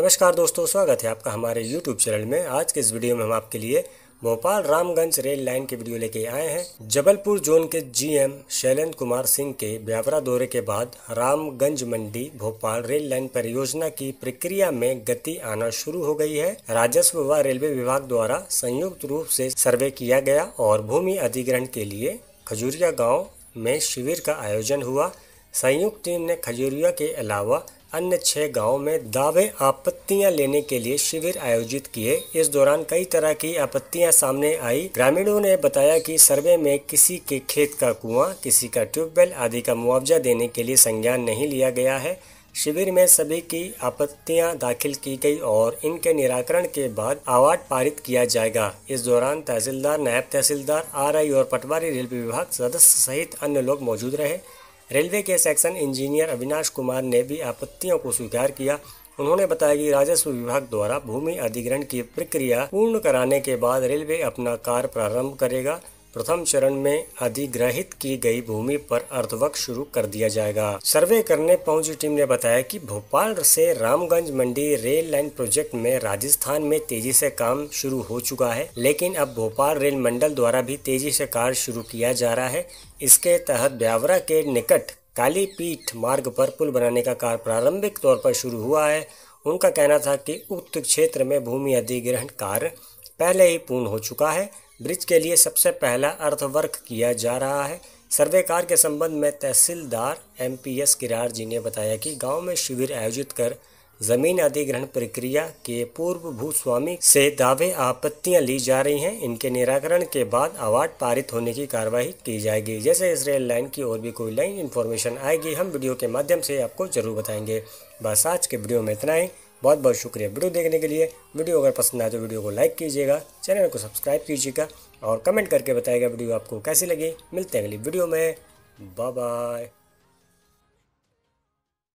नमस्कार दोस्तों स्वागत है आपका हमारे YouTube चैनल में आज के इस वीडियो में हम आपके लिए भोपाल रामगंज रेल लाइन के वीडियो लेके आए हैं जबलपुर जोन के जीएम शैलेंद्र कुमार सिंह के ब्यावरा दौरे के बाद रामगंज मंडी भोपाल रेल लाइन परियोजना की प्रक्रिया में गति आना शुरू हो गई है राजस्व व रेलवे विभाग द्वारा संयुक्त रूप से सर्वे किया गया और भूमि अधिग्रहण के लिए खजूरिया गाँव में शिविर का आयोजन हुआ संयुक्त टीम ने खजूरिया के अलावा अन्य छः गाँव में दावे आपत्तियां लेने के लिए शिविर आयोजित किए इस दौरान कई तरह की आपत्तियां सामने आई ग्रामीणों ने बताया कि सर्वे में किसी के खेत का कुआं किसी का ट्यूबवेल आदि का मुआवजा देने के लिए संज्ञान नहीं लिया गया है शिविर में सभी की आपत्तियां दाखिल की गई और इनके निराकरण के बाद आवाज पारित किया जाएगा इस दौरान तहसीलदार नायब तहसीलदार आर और पटवारी रेलवे विभाग सदस्य सहित अन्य लोग मौजूद रहे रेलवे के सेक्शन इंजीनियर अविनाश कुमार ने भी आपत्तियों को स्वीकार किया उन्होंने बताया कि राजस्व विभाग द्वारा भूमि अधिग्रहण की प्रक्रिया पूर्ण कराने के बाद रेलवे अपना कार्य प्रारंभ करेगा प्रथम चरण में अधिग्रहित की गई भूमि पर अर्धवक शुरू कर दिया जाएगा सर्वे करने पहुंची टीम ने बताया कि भोपाल से Ramganj Mandi rail line project में राजस्थान में तेजी से काम शुरू हो चुका है लेकिन अब भोपाल रेल मंडल द्वारा भी तेजी से कार्य शुरू किया जा रहा है इसके तहत ब्यावरा के निकट कालीपीठ मार्ग पर पुल बनाने का कार्य प्रारंभिक तौर पर शुरू हुआ है उनका कहना था कि उक्त क्षेत्र में भूमि अधिग्रहण कार्य पहले ही पूर्ण हो चुका है ब्रिज के लिए सबसे पहला अर्थवर्क किया जा रहा है सर्वे कार्य के संबंध में तहसीलदार M P S Kirar ji ने बताया कि गांव में शिविर आयोजित कर जमीन अधिग्रहण प्रक्रिया के पूर्व भूस्वामी से दावे आपत्तियां ली जा रही हैं इनके निराकरण के बाद अवार्ड पारित होने की कार्यवाही की जाएगी जैसे इस रेल लाइन की और भी कोई लाइन इन्फॉर्मेशन आएगी हम वीडियो के माध्यम से आपको जरूर बताएंगे बस आज के वीडियो में इतना ही बहुत बहुत शुक्रिया वीडियो देखने के लिए वीडियो अगर पसंद आए तो वीडियो को लाइक कीजिएगा चैनल को सब्सक्राइब कीजिएगा और कमेंट करके बताएगा वीडियो आपको कैसी लगी मिलते हैं अगली वीडियो में बाय बाय